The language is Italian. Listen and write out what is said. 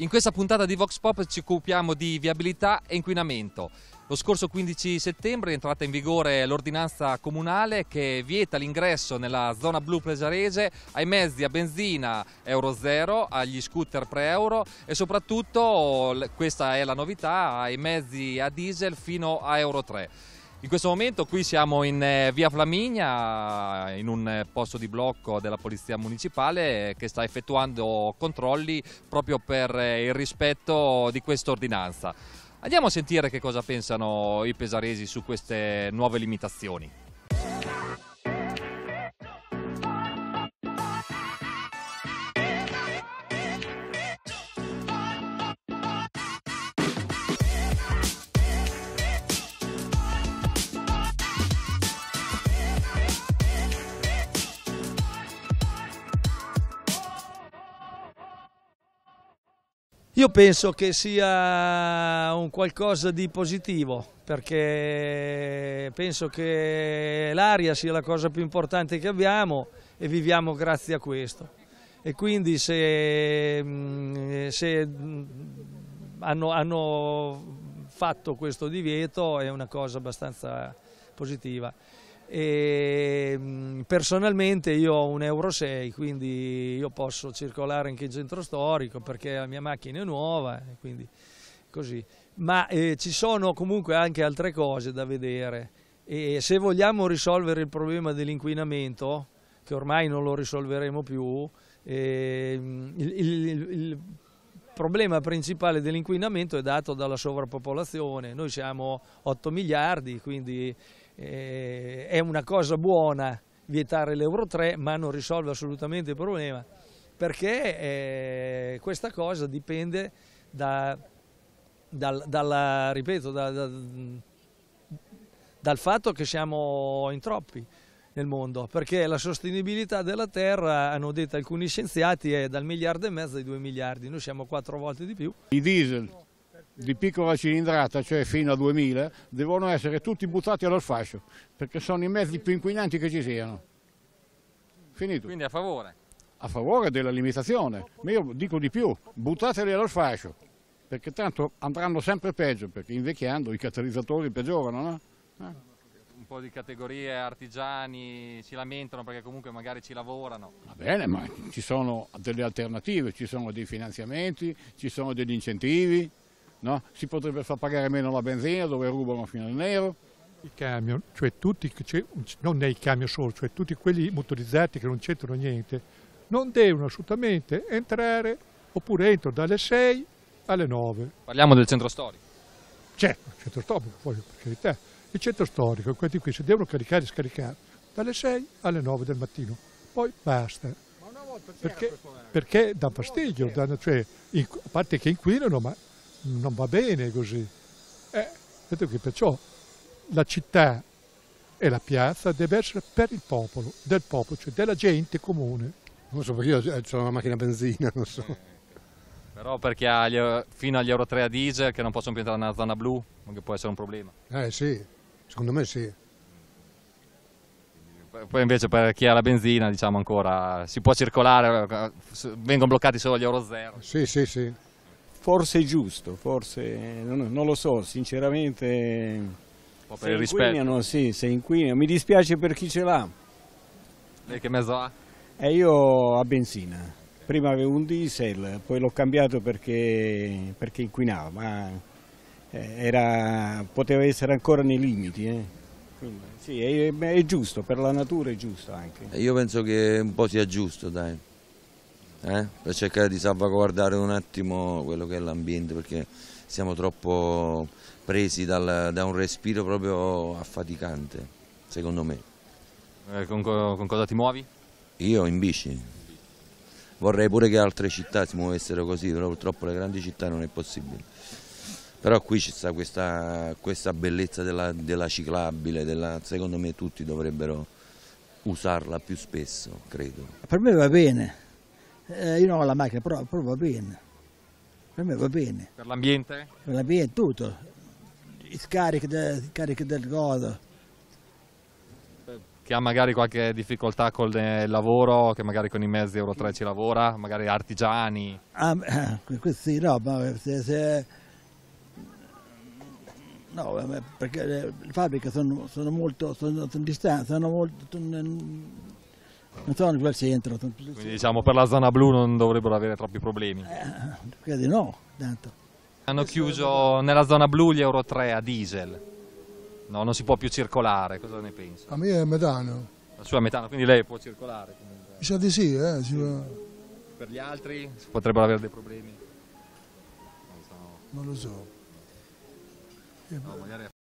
In questa puntata di Vox Pop ci occupiamo di viabilità e inquinamento. Lo scorso 15 settembre è entrata in vigore l'ordinanza comunale che vieta l'ingresso nella zona blu presarese ai mezzi a benzina Euro 0, agli scooter pre-euro e soprattutto, questa è la novità, ai mezzi a diesel fino a Euro 3. In questo momento qui siamo in eh, via Flaminia, in un eh, posto di blocco della Polizia Municipale eh, che sta effettuando controlli proprio per il rispetto di questa ordinanza. Andiamo a sentire che cosa pensano i pesaresi su queste nuove limitazioni. Io penso che sia un qualcosa di positivo perché penso che l'aria sia la cosa più importante che abbiamo e viviamo grazie a questo. E quindi se, mm, se mm, hanno, hanno fatto questo divieto è una cosa abbastanza positiva. E personalmente io ho un Euro 6, quindi io posso circolare anche in centro storico perché la mia macchina è nuova, eh, quindi così. Ma eh, ci sono comunque anche altre cose da vedere e se vogliamo risolvere il problema dell'inquinamento, che ormai non lo risolveremo più, eh, il, il, il problema principale dell'inquinamento è dato dalla sovrappopolazione, noi siamo 8 miliardi, quindi eh, è una cosa buona vietare l'Euro 3, ma non risolve assolutamente il problema, perché eh, questa cosa dipende da, dal, dalla, ripeto, da, da, dal fatto che siamo in troppi nel mondo, perché la sostenibilità della Terra, hanno detto alcuni scienziati, è dal miliardo e mezzo ai due miliardi, noi siamo quattro volte di più. I diesel di piccola cilindrata, cioè fino a 2000, devono essere tutti buttati allo sfascio, perché sono i mezzi più inquinanti che ci siano. Finito. Quindi a favore? A favore della limitazione, ma io dico di più, buttateli allo sfascio, perché tanto andranno sempre peggio, perché invecchiando i catalizzatori peggiorano, no? eh? Un po' di categorie artigiani si lamentano perché comunque magari ci lavorano. Va bene, ma ci sono delle alternative, ci sono dei finanziamenti, ci sono degli incentivi, no? si potrebbe far pagare meno la benzina dove rubano fino al nero. I camion, cioè tutti, cioè, non nei camion solo, cioè tutti quelli motorizzati che non c'entrano niente, non devono assolutamente entrare oppure entro dalle 6 alle 9. Parliamo del centro storico. Certo, il centro storico, poi per carità. Il centro storico, questi qui si devono caricare e scaricare dalle 6 alle 9 del mattino, poi basta. Ma una volta perché, perché dà fastidio, danno, cioè, in, a parte che inquinano, ma non va bene così. Eh, perciò la città e la piazza deve essere per il popolo, del popolo, cioè della gente comune. Non so, perché io eh, ho una macchina a benzina, non so. Eh, però perché ha, fino agli Euro 3 a diesel che non possono più entrare nella zona blu, che può essere un problema. Eh sì, secondo me sì. Poi invece per chi ha la benzina, diciamo ancora, si può circolare, vengono bloccati solo gli Euro 0. Sì, sì, sì forse è giusto, forse non, non, lo so, sinceramente per se il inquinano, sì, se inquinano, mi dispiace per chi ce l'ha. Lei che mezzo ha? E eh, io a benzina, prima avevo un diesel, poi l'ho cambiato perché, perché, inquinava, ma eh, era, poteva essere ancora nei limiti. Eh. Quindi, sì, è, è, giusto, per la natura è giusto anche. Eh, io penso che un po' sia giusto, dai eh? per cercare di salvaguardare un attimo quello che è l'ambiente perché siamo troppo presi dal, da un respiro proprio affaticante, secondo me. Eh, con, con, cosa ti muovi? Io in bici. Vorrei pure che altre città si muovessero così, però purtroppo le grandi città non è possibile. Però qui ci sta questa, questa bellezza della, della ciclabile, della, secondo me tutti dovrebbero usarla più spesso, credo. Per me va bene, eh, io non ho la macchina, però, però va bene. Per me va bene. Per l'ambiente? Per l'ambiente, tutto. I scarichi, de, scarichi del godo. Chi ha magari qualche difficoltà col eh, lavoro, che magari con i mezzi Euro 3 ci lavora, magari artigiani? Ah, eh, questi no, ma eh, se, se No, perché le fabbriche sono, sono molto, sono, sono distanti, sono molto, non sono più al centro. Quindi diciamo per la zona blu non dovrebbero avere troppi problemi. Eh, credo no, tanto. Hanno chiuso nella zona blu gli Euro 3 a diesel, no, non si può più circolare, cosa ne pensi? A me è metano. La sua è metano, quindi lei può circolare Mi sa di sì, eh. Sì. Per gli altri potrebbero avere dei problemi? Non, lo so. non lo so. No, magari...